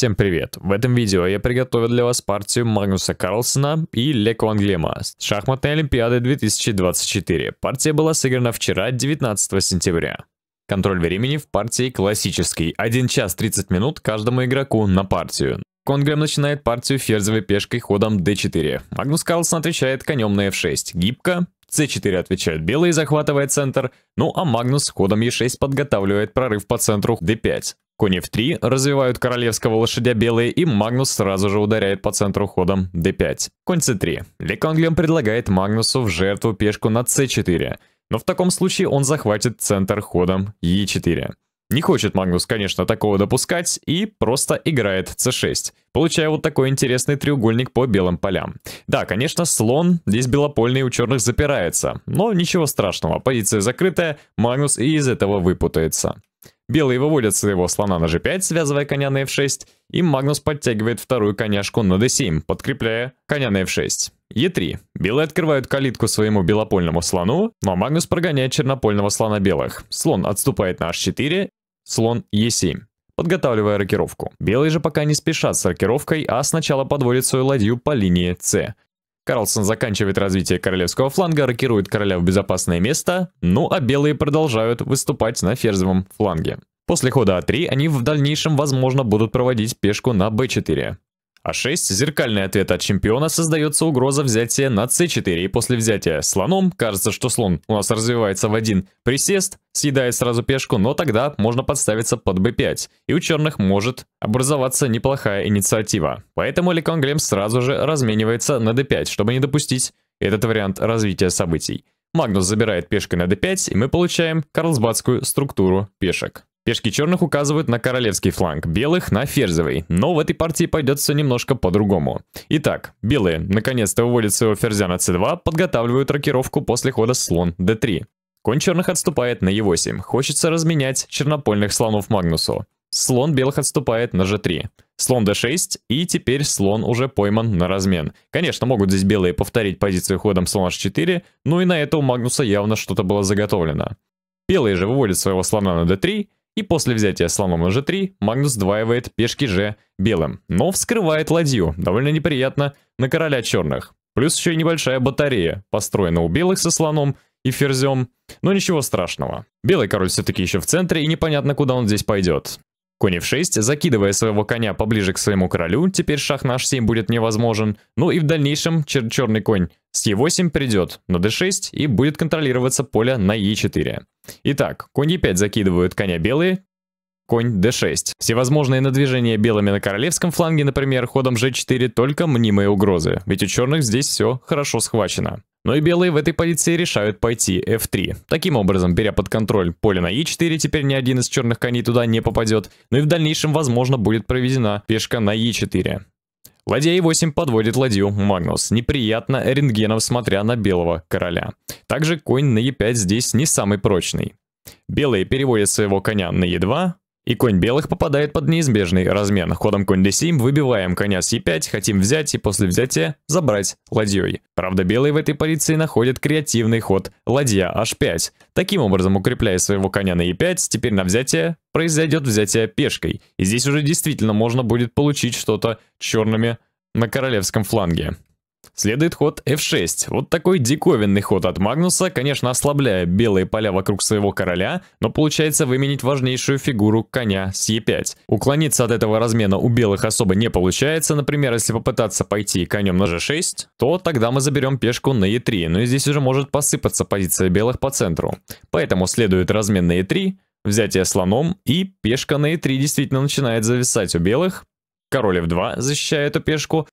Всем привет! В этом видео я приготовил для вас партию Магнуса Карлсона и Леко Англема с шахматной Олимпиады 2024. Партия была сыграна вчера, 19 сентября. Контроль времени в партии классический, 1 час 30 минут каждому игроку на партию. Конгрэм начинает партию ферзевой пешкой ходом d4. Магнус Карлсон отвечает конем на f6. Гибко. c4 отвечает белый и захватывает центр. Ну а Магнус ходом e6 подготавливает прорыв по центру d5. Конь f3, развивают королевского лошадя белые, и Магнус сразу же ударяет по центру ходом d5. Конь c3. Леконглиум предлагает Магнусу в жертву пешку на c4, но в таком случае он захватит центр ходом e4. Не хочет Магнус, конечно, такого допускать и просто играет c6, получая вот такой интересный треугольник по белым полям. Да, конечно, слон здесь белопольный у черных запирается, но ничего страшного, позиция закрытая, Магнус и из этого выпутается. Белые выводят своего слона на g5, связывая коня на f6, и Магнус подтягивает вторую коняшку на d7, подкрепляя коня на f6. e 3 Белые открывают калитку своему белопольному слону, но Магнус прогоняет чернопольного слона белых. Слон отступает на h4, слон e 7 подготавливая рокировку. Белые же пока не спешат с рокировкой, а сначала подводят свою ладью по линии c. Карлсон заканчивает развитие королевского фланга, рокирует короля в безопасное место, ну а белые продолжают выступать на ферзовом фланге. После хода А3 они в дальнейшем, возможно, будут проводить пешку на b4. А6, зеркальный ответ от чемпиона, создается угроза взятия на c4, и после взятия слоном, кажется, что слон у нас развивается в один присест, съедает сразу пешку, но тогда можно подставиться под b5, и у черных может образоваться неплохая инициатива. Поэтому Лекон Глем сразу же разменивается на d5, чтобы не допустить этот вариант развития событий. Магнус забирает пешкой на d5, и мы получаем карлсбадскую структуру пешек. Пешки черных указывают на королевский фланг, белых на ферзевый, но в этой партии пойдет все немножко по-другому. Итак, белые наконец-то выводят своего ферзя на c2, подготавливают рокировку после хода слон d3. Конь черных отступает на e8, хочется разменять чернопольных слонов Магнусу. Слон белых отступает на g3. Слон d6, и теперь слон уже пойман на размен. Конечно, могут здесь белые повторить позицию ходом слон h4, но и на это у Магнуса явно что-то было заготовлено. Белые же выводят своего слона на d3, и после взятия слоном на g3 Магнус сдваивает пешки g белым, но вскрывает ладью, довольно неприятно, на короля черных. Плюс еще и небольшая батарея, построена у белых со слоном и ферзем, но ничего страшного. Белый король все-таки еще в центре и непонятно куда он здесь пойдет. Конь f6, закидывая своего коня поближе к своему королю, теперь шах на h7 будет невозможен, ну и в дальнейшем чер черный конь с e8 придет на d6 и будет контролироваться поле на e4. Итак, конь e5 закидывают коня белые, конь d6. Всевозможные надвижения белыми на королевском фланге, например, ходом g4, только мнимые угрозы, ведь у черных здесь все хорошо схвачено. Но и белые в этой позиции решают пойти f3. Таким образом, беря под контроль поле на e4, теперь ни один из черных коней туда не попадет, но ну и в дальнейшем, возможно, будет проведена пешка на e4. Ладья e8 подводит ладью Магнус, неприятно рентгенов, смотря на белого короля. Также конь на e5 здесь не самый прочный. Белые переводят своего коня на e2, и конь белых попадает под неизбежный размен. Ходом конь d7, выбиваем коня с e5, хотим взять и после взятия забрать ладьей. Правда, белые в этой позиции находят креативный ход ладья h5. Таким образом, укрепляя своего коня на e5, теперь на взятие произойдет взятие пешкой. И здесь уже действительно можно будет получить что-то черными на королевском фланге. Следует ход f6. Вот такой диковинный ход от Магнуса, конечно, ослабляя белые поля вокруг своего короля, но получается выменить важнейшую фигуру коня с e5. Уклониться от этого размена у белых особо не получается, например, если попытаться пойти конем на g6, то тогда мы заберем пешку на e3, но ну здесь уже может посыпаться позиция белых по центру. Поэтому следует размен на e3, взятие слоном, и пешка на e3 действительно начинает зависать у белых, Король f2 защищает эту пешку,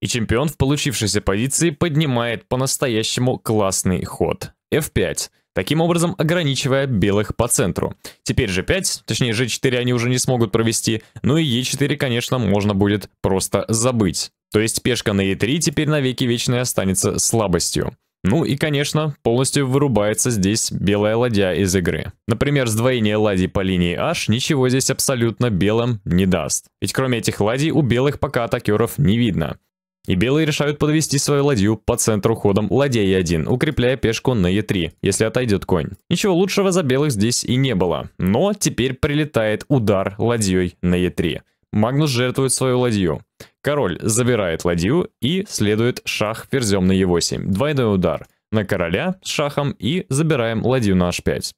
и чемпион в получившейся позиции поднимает по-настоящему классный ход. F5 таким образом ограничивая белых по центру. Теперь же 5, точнее g 4 они уже не смогут провести, ну и e 4 конечно, можно будет просто забыть. То есть пешка на e 3 теперь навеки вечной останется слабостью. Ну и, конечно, полностью вырубается здесь белая ладья из игры. Например, сдвоение ладей по линии H ничего здесь абсолютно белым не даст. Ведь кроме этих ладей у белых пока атакеров не видно. И белые решают подвести свою ладью по центру ходом ладья Е1, укрепляя пешку на Е3, если отойдет конь. Ничего лучшего за белых здесь и не было, но теперь прилетает удар ладьей на Е3. Магнус жертвует свою ладью. Король забирает ладью и следует шах ферзем на Е8. Двойной удар на короля с шахом и забираем ладью на H5.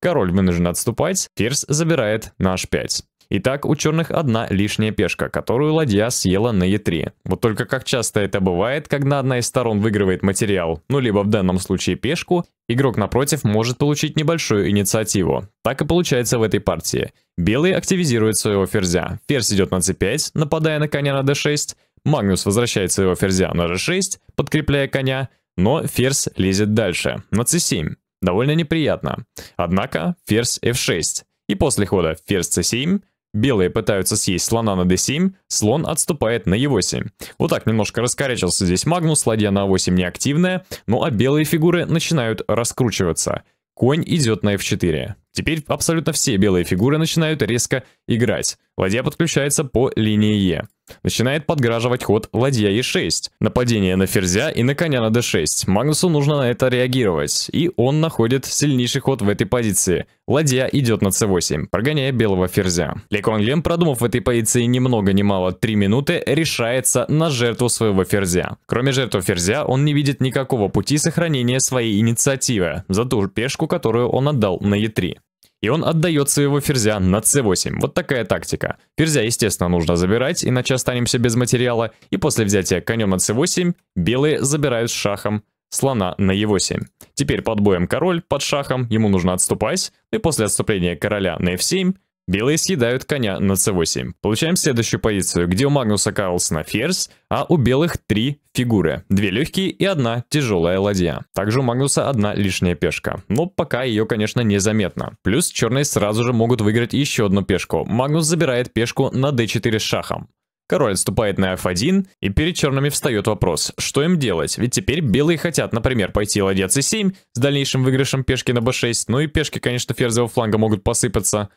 Король вынужден отступать, ферзь забирает на H5. Итак, у черных одна лишняя пешка, которую ладья съела на Е3. Вот только как часто это бывает, когда одна из сторон выигрывает материал, ну либо в данном случае пешку, игрок напротив может получить небольшую инициативу. Так и получается в этой партии. Белый активизирует своего ферзя, ферзь идет на c5, нападая на коня на d6, Магнус возвращает своего ферзя на g6, подкрепляя коня, но ферзь лезет дальше, на c7. Довольно неприятно. Однако ферзь f6. И после хода ферзь c7 Белые пытаются съесть слона на d7, слон отступает на e8. Вот так немножко раскорячился здесь Магнус, ладья на a8 неактивная, ну а белые фигуры начинают раскручиваться. Конь идет на f4. Теперь абсолютно все белые фигуры начинают резко играть. Ладья подключается по линии Е. Начинает подграживать ход ладья Е6. Нападение на ферзя и на коня на d6. Магнусу нужно на это реагировать. И он находит сильнейший ход в этой позиции. Ладья идет на c8, прогоняя белого ферзя. Ли Конглем, продумав в этой позиции ни много ни мало 3 минуты, решается на жертву своего ферзя. Кроме жертвы ферзя, он не видит никакого пути сохранения своей инициативы за ту пешку, которую он отдал на e3 и он отдает своего ферзя на c8. Вот такая тактика. Ферзя, естественно, нужно забирать, иначе останемся без материала, и после взятия конем на c8 белые забирают шахом слона на e8. Теперь под боем король, под шахом, ему нужно отступать, ну и после отступления короля на f7 Белые съедают коня на c8. Получаем следующую позицию, где у Магнуса Карлсона ферзь, а у белых три фигуры. Две легкие и одна тяжелая ладья. Также у Магнуса одна лишняя пешка. Но пока ее, конечно, незаметно. Плюс черные сразу же могут выиграть еще одну пешку. Магнус забирает пешку на d4 с шахом. Король отступает на f1, и перед черными встает вопрос, что им делать? Ведь теперь белые хотят, например, пойти ладья c7 с дальнейшим выигрышем пешки на b6, ну и пешки, конечно, ферзевого фланга могут посыпаться.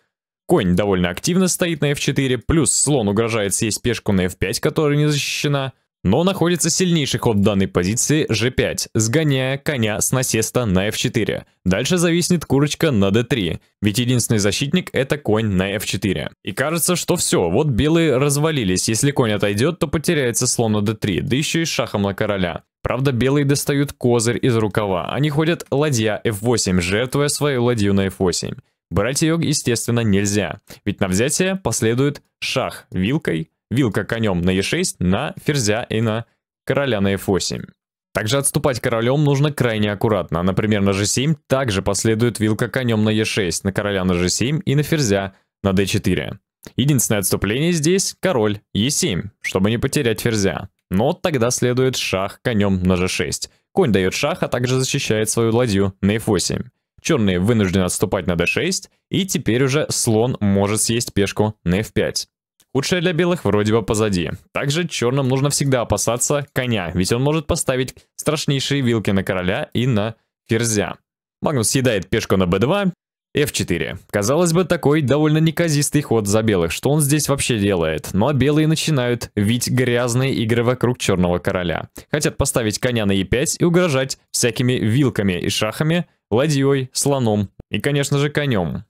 Конь довольно активно стоит на f4, плюс слон угрожает съесть пешку на f5, которая не защищена. Но находится сильнейший ход данной позиции g5, сгоняя коня с насеста на f4. Дальше зависнет курочка на d3, ведь единственный защитник это конь на f4. И кажется, что все, вот белые развалились, если конь отойдет, то потеряется слон на d3, да еще и шахом на короля. Правда, белые достают козырь из рукава, они ходят ладья f8, жертвуя свою ладью на f8. Брать ее, естественно, нельзя, ведь на взятие последует шах вилкой, вилка конем на e6, на ферзя и на короля на f8. Также отступать королем нужно крайне аккуратно. Например, на g7 также последует вилка конем на e6, на короля на g7 и на ферзя на d4. Единственное отступление здесь король e7, чтобы не потерять ферзя. Но тогда следует шах конем на g6. Конь дает шах, а также защищает свою ладью на f8. Черные вынуждены отступать на d6, и теперь уже слон может съесть пешку на f5. Худшее для белых вроде бы позади. Также черным нужно всегда опасаться коня, ведь он может поставить страшнейшие вилки на короля и на ферзя. Магнус съедает пешку на b2, F4. Казалось бы, такой довольно неказистый ход за белых, что он здесь вообще делает, но белые начинают вить грязные игры вокруг черного короля. Хотят поставить коня на e5 и угрожать всякими вилками и шахами, ладьей, слоном и, конечно же, конем.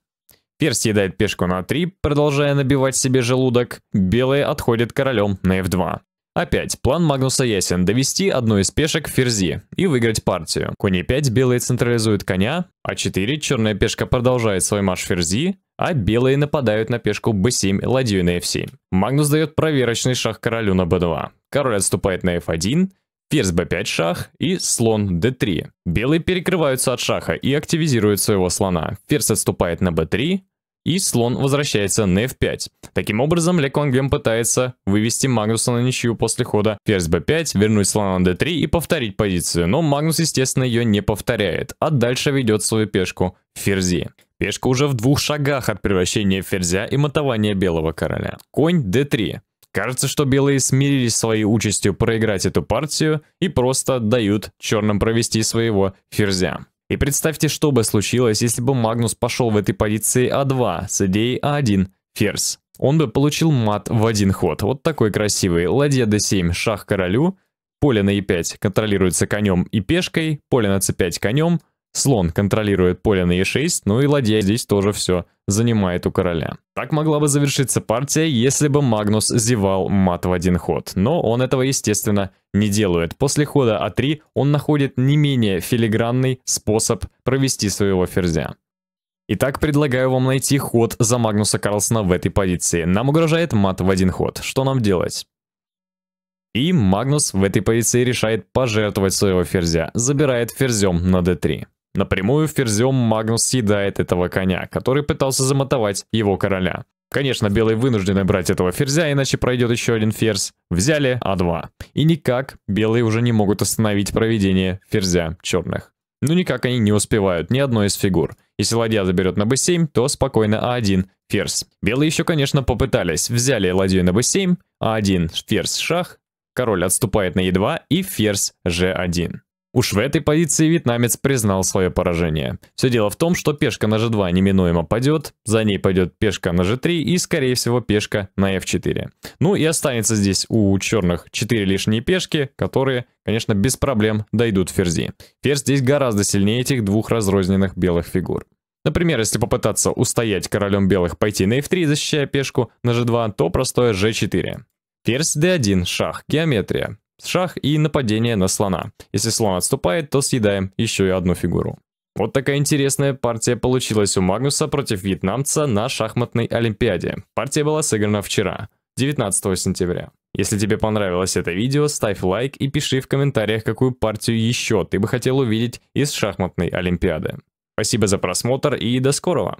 Ферзь съедает пешку на 3, продолжая набивать себе желудок. Белые отходят королем на f2. Опять, план Магнуса ясен – довести одну из пешек ферзи и выиграть партию. Конь e5 белые централизуют коня, а4 черная пешка продолжает свой марш ферзи, а белые нападают на пешку b7, ладью на f7. Магнус дает проверочный шах королю на b2. Король отступает на f1, ферзь b5 шах и слон d3. Белые перекрываются от шаха и активизируют своего слона. Ферзь отступает на b3, и слон возвращается на f5. Таким образом, Леклангем пытается вывести Магнуса на ничью после хода ферзь b5, вернуть слона на d3 и повторить позицию, но Магнус, естественно, ее не повторяет, а дальше ведет свою пешку ферзи. Пешка уже в двух шагах от превращения ферзя и мотования белого короля. Конь d3. Кажется, что белые смирились своей участью проиграть эту партию и просто дают черным провести своего ферзя. И представьте, что бы случилось, если бы Магнус пошел в этой позиции А2 с идеей А1 ферзь. Он бы получил мат в один ход. Вот такой красивый. Ладья d7, шах королю. Поле на e5 контролируется конем и пешкой. Поле на c5 конем. Слон контролирует поле на e6, ну и ладья здесь тоже все занимает у короля. Так могла бы завершиться партия, если бы Магнус зевал мат в один ход. Но он этого, естественно, не делает. После хода а3 он находит не менее филигранный способ провести своего ферзя. Итак, предлагаю вам найти ход за Магнуса Карлсона в этой позиции. Нам угрожает мат в один ход. Что нам делать? И Магнус в этой позиции решает пожертвовать своего ферзя. Забирает ферзем на d3. Напрямую ферзем Магнус съедает этого коня, который пытался замотовать его короля. Конечно, белые вынуждены брать этого ферзя, иначе пройдет еще один ферзь. Взяли А2. И никак белые уже не могут остановить проведение ферзя черных. Ну никак они не успевают, ни одной из фигур. Если ладья заберет на b7, то спокойно а1, ферзь. Белые еще, конечно, попытались. Взяли ладью на b7, а1, ферзь, шах. Король отступает на e2 и ферзь g1. Уж в этой позиции вьетнамец признал свое поражение. Все дело в том, что пешка на g2 неминуемо падет, за ней пойдет пешка на g3 и, скорее всего, пешка на f4. Ну и останется здесь у черных 4 лишние пешки, которые, конечно, без проблем дойдут в ферзи. Ферзь здесь гораздо сильнее этих двух разрозненных белых фигур. Например, если попытаться устоять королем белых пойти на f3, защищая пешку на g2, то простое g4. Ферзь d1, шах, геометрия шах и нападение на слона. Если слон отступает, то съедаем еще и одну фигуру. Вот такая интересная партия получилась у Магнуса против вьетнамца на шахматной Олимпиаде. Партия была сыграна вчера, 19 сентября. Если тебе понравилось это видео, ставь лайк и пиши в комментариях, какую партию еще ты бы хотел увидеть из шахматной Олимпиады. Спасибо за просмотр и до скорого!